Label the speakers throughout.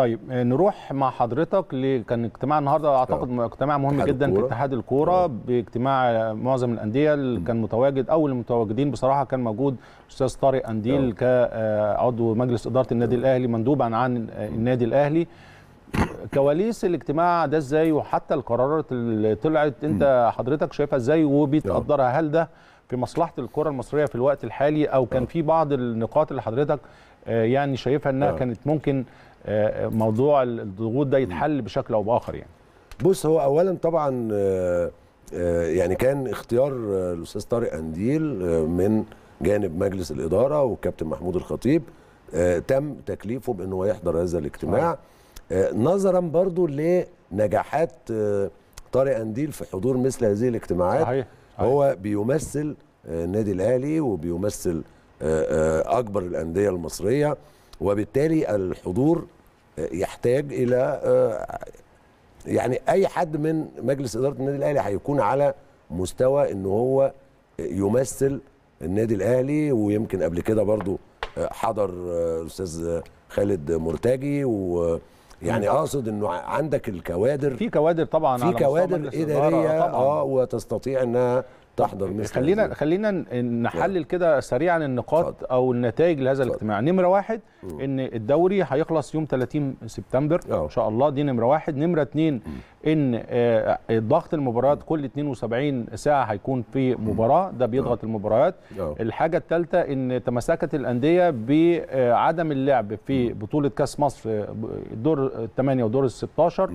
Speaker 1: طيب آه، نروح مع حضرتك كان اجتماع النهارده اعتقد آه، اجتماع مهم جدا الكرة. في اتحاد الكوره آه. باجتماع معظم الانديه اللي كان متواجد اول المتواجدين بصراحه كان موجود استاذ طارق انديل كعضو مجلس اداره النادي الاهلي مندوبا عن النادي الاهلي كواليس الاجتماع ده ازاي وحتى القرارات اللي طلعت انت حضرتك شايفها ازاي وبتقدرها هل ده في مصلحه الكره المصريه في الوقت الحالي او كان في بعض النقاط اللي حضرتك آه، يعني شايفها انها آه. كانت ممكن آه، موضوع الضغوط ده يتحل بشكل او باخر يعني
Speaker 2: بص هو اولا طبعا يعني كان اختيار الاستاذ طارق انديل من جانب مجلس الاداره والكابتن محمود الخطيب تم تكليفه بانه يحضر هذا الاجتماع نظرا برضو لنجاحات طارق انديل في حضور مثل هذه الاجتماعات صحيح. صحيح. هو بيمثل النادي الاهلي وبيمثل اكبر الانديه المصريه وبالتالي الحضور آه، يحتاج الى آه، يعني اي حد من مجلس اداره النادي الاهلي هيكون على مستوى ان هو يمثل النادي الاهلي ويمكن قبل كده برضو آه، حضر الاستاذ خالد مرتجي و يعني اقصد انه عندك الكوادر في
Speaker 1: كوادر طبعا في كوادر اداريه اه
Speaker 2: وتستطيع انها تحضر مثل خلينا هذه. خلينا
Speaker 1: نحلل كده سريعا النقاط صد. او النتائج لهذا الاجتماع نمره واحد م. ان الدوري هيخلص يوم 30 سبتمبر أوه. ان شاء الله دي نمره واحد نمره اثنين م. ان آه، ضغط المباريات كل 72 ساعه هيكون في مباراه ده بيضغط آه. المباريات آه. الحاجه الثالثه ان تمسكت الانديه بعدم اللعب في بطوله كاس مصر دور الثمانيه ودور ال 16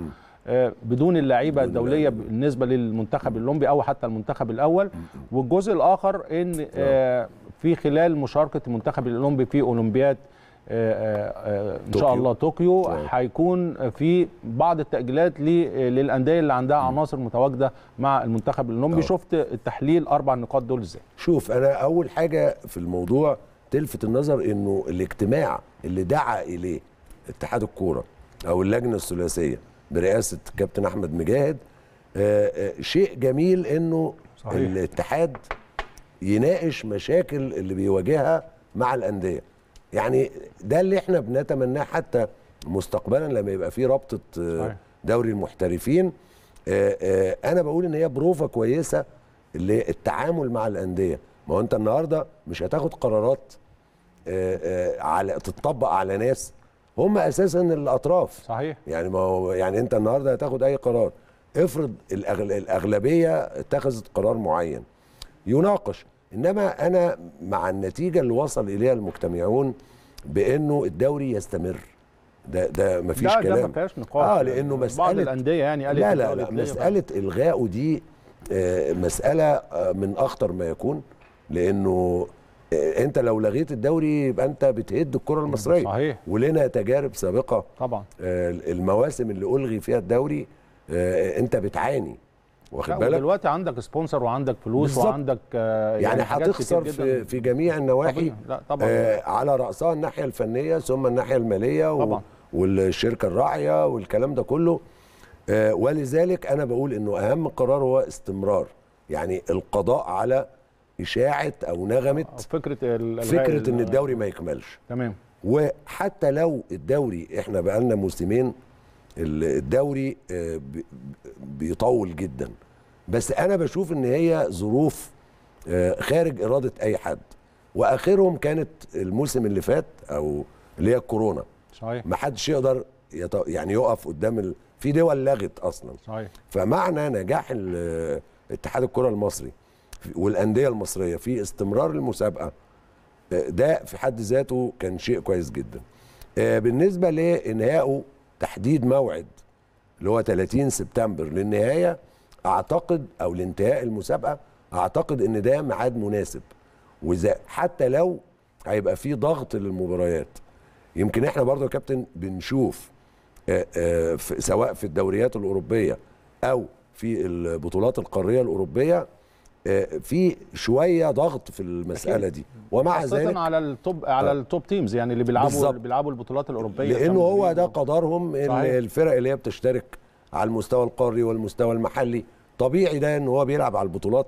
Speaker 1: آه، بدون اللعيبه الدوليه بالنسبه للمنتخب الاولمبي او حتى المنتخب الاول والجزء الاخر ان آه. آه، في خلال مشاركه المنتخب الاولمبي في اولمبياد ان شاء الله طوكيو هيكون في بعض التاجيلات للانديه اللي عندها عناصر متواجده مع
Speaker 2: المنتخب الاولمبي شفت التحليل اربع نقاط دول ازاي شوف انا اول حاجه في الموضوع تلفت النظر انه الاجتماع اللي دعا اليه اتحاد الكوره او اللجنه الثلاثيه برئاسه كابتن احمد مجاهد آه، آه، شيء جميل انه صحيح. الاتحاد يناقش مشاكل اللي بيواجهها مع الانديه يعني ده اللي احنا بنتمناه حتى مستقبلا لما يبقى في رابطه آه، صحيح. دوري المحترفين انا بقول ان هي بروفه كويسه للتعامل مع الانديه ما هو انت النهارده مش هتاخد قرارات على تتطبق على ناس هم اساسا الاطراف صحيح يعني ما هو يعني انت النهارده هتاخد اي قرار افرض الأغل... الاغلبيه اتخذت قرار معين يناقش انما انا مع النتيجه اللي وصل اليها المجتمعون بانه الدوري يستمر ده ده مفيش ده كلام ده ما فيهاش
Speaker 1: نقاش اه لانه مساله بعض الانديه يعني قالت لا لا لا مساله
Speaker 2: الغائه دي آه مساله آه من اخطر ما يكون لانه آه، انت لو لغيت الدوري يبقى انت بتهد الكره المصريه صحيح ولنا تجارب سابقه طبعا آه، المواسم اللي الغي فيها الدوري آه، انت بتعاني واخد بالك
Speaker 1: دلوقتي عندك سبونسر وعندك فلوس بالزبط. وعندك يعني, يعني هتخسر في, في
Speaker 2: جميع النواحي طبعا. طبعا. آه على راسها الناحيه الفنيه ثم الناحيه الماليه طبعا. والشركه الراعيه والكلام ده كله آه ولذلك انا بقول انه اهم قرار هو استمرار يعني القضاء على اشاعه او نغمه فكره فكره ان الدوري ما يكملش تمام وحتى لو الدوري احنا بقالنا موسمين الدوري آه، بيطول جدا بس انا بشوف ان هي ظروف آه، خارج اراده اي حد واخرهم كانت الموسم اللي فات او اللي هي الكورونا صحيح ما حدش يقدر يعني يقف قدام ال... في دول لغت اصلا صحيح فمعنى نجاح آه، اتحاد الكره المصري والانديه المصريه في استمرار المسابقه آه، ده في حد ذاته كان شيء كويس جدا آه، بالنسبه لانهائه تحديد موعد اللي هو 30 سبتمبر للنهايه اعتقد او لانتهاء المسابقه اعتقد ان ده ميعاد مناسب واذا حتى لو هيبقى في ضغط للمباريات يمكن احنا برضو يا كابتن بنشوف آه، سواء في الدوريات الاوروبيه او في البطولات القاريه الاوروبيه آه، في شويه ضغط في المسألة دي ومع ذلك على التوب على آه. التوب تيمز يعني اللي بيلعبوا اللي بيلعبوا البطولات الاوروبيه لانه هو ده قدرهم ان الفرق اللي هي بتشترك على المستوى القاري والمستوى المحلي طبيعي ده ان هو بيلعب على البطولات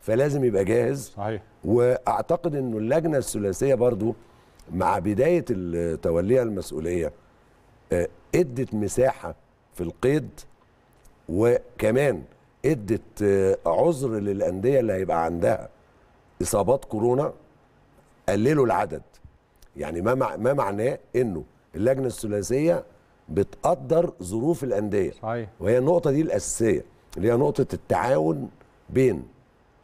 Speaker 2: فلازم يبقى جاهز صحيح واعتقد انه اللجنه الثلاثيه برضو مع بدايه توليها المسؤوليه آه، ادت مساحه في القيد وكمان ادت آه، عذر للانديه اللي هيبقى عندها اصابات كورونا قللوا العدد يعني ما ما معناه انه اللجنه الثلاثيه بتقدر ظروف الانديه صحيح. وهي النقطه دي الاساسيه اللي هي نقطه التعاون بين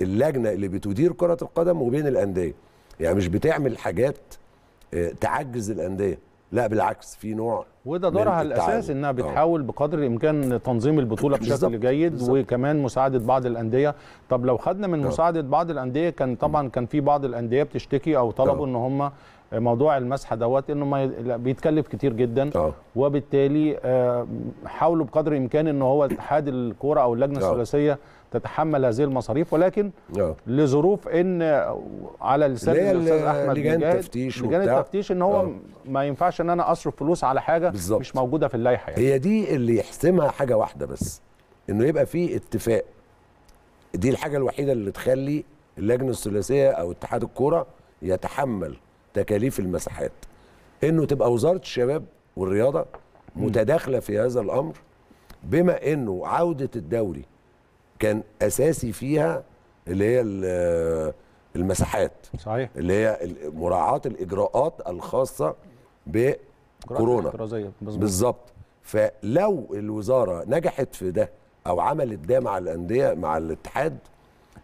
Speaker 2: اللجنه اللي بتدير كره القدم وبين الانديه يعني مش بتعمل حاجات آه، تعجز الانديه لا بالعكس في نوع وده دورها الاساس انها آه. بتحاول
Speaker 1: بقدر الامكان تنظيم البطوله بشكل جيد بالزبط. وكمان مساعده بعض الانديه طب لو خدنا من آه. مساعده بعض الانديه كان طبعا كان في بعض الانديه بتشتكي او طلبوا آه. ان هم موضوع المسح دوت انه ما بيتكلف كتير جدا أوه. وبالتالي حاولوا بقدر الامكان ان هو اتحاد الكوره او اللجنه الثلاثيه تتحمل هذه المصاريف ولكن أوه. لظروف ان على لسان الاستاذ احمد لجان التفتيش لجان التفتيش
Speaker 2: ان هو أوه. ما ينفعش ان انا اصرف فلوس على حاجه بالزبط. مش موجوده في اللائحه يعني. هي دي اللي يحسمها حاجه واحده بس انه يبقى في اتفاق دي الحاجه الوحيده اللي تخلي اللجنه الثلاثيه او اتحاد الكوره يتحمل تكاليف المساحات انه تبقى وزاره الشباب والرياضه متداخله في هذا الامر بما انه عوده الدوري كان اساسي فيها اللي هي المساحات صحيح اللي هي مراعاه الاجراءات الخاصه بكورونا بالظبط فلو الوزاره نجحت في ده او عملت ده مع الانديه مع الاتحاد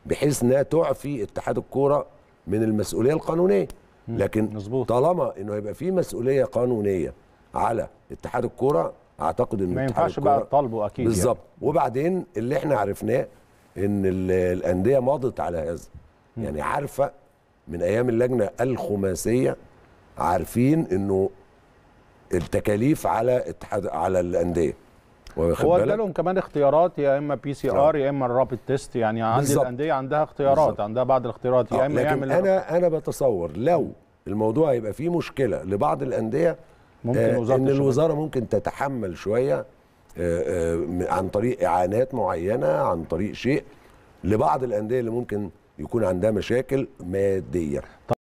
Speaker 2: بحيث انها تعفي اتحاد الكوره من المسؤوليه القانونيه لكن مزبوط. طالما انه هيبقى في مسؤوليه قانونيه على اتحاد الكوره اعتقد ان ما ينفعش بقى تطالبه اكيد يعني. بالظبط يعني. وبعدين اللي احنا عرفناه ان الانديه مضت على هذا يعني عارفه من ايام اللجنه الخماسيه عارفين انه التكاليف على اتحاد على الانديه هو ادى
Speaker 1: لهم كمان اختيارات يا اما بي سي ار يا اما الرابت تيست يعني عندي بالزبط. الانديه عندها اختيارات بالزبط. عندها بعض الاختيارات
Speaker 2: يا آه، اما يعمل انا انا بتصور لو الموضوع هيبقى فيه مشكله لبعض الانديه ممكن آه، وزارة ان الوزاره ممكن تتحمل شويه آه، آه، عن طريق اعانات معينه عن طريق شيء لبعض الانديه اللي ممكن يكون عندها مشاكل ماديه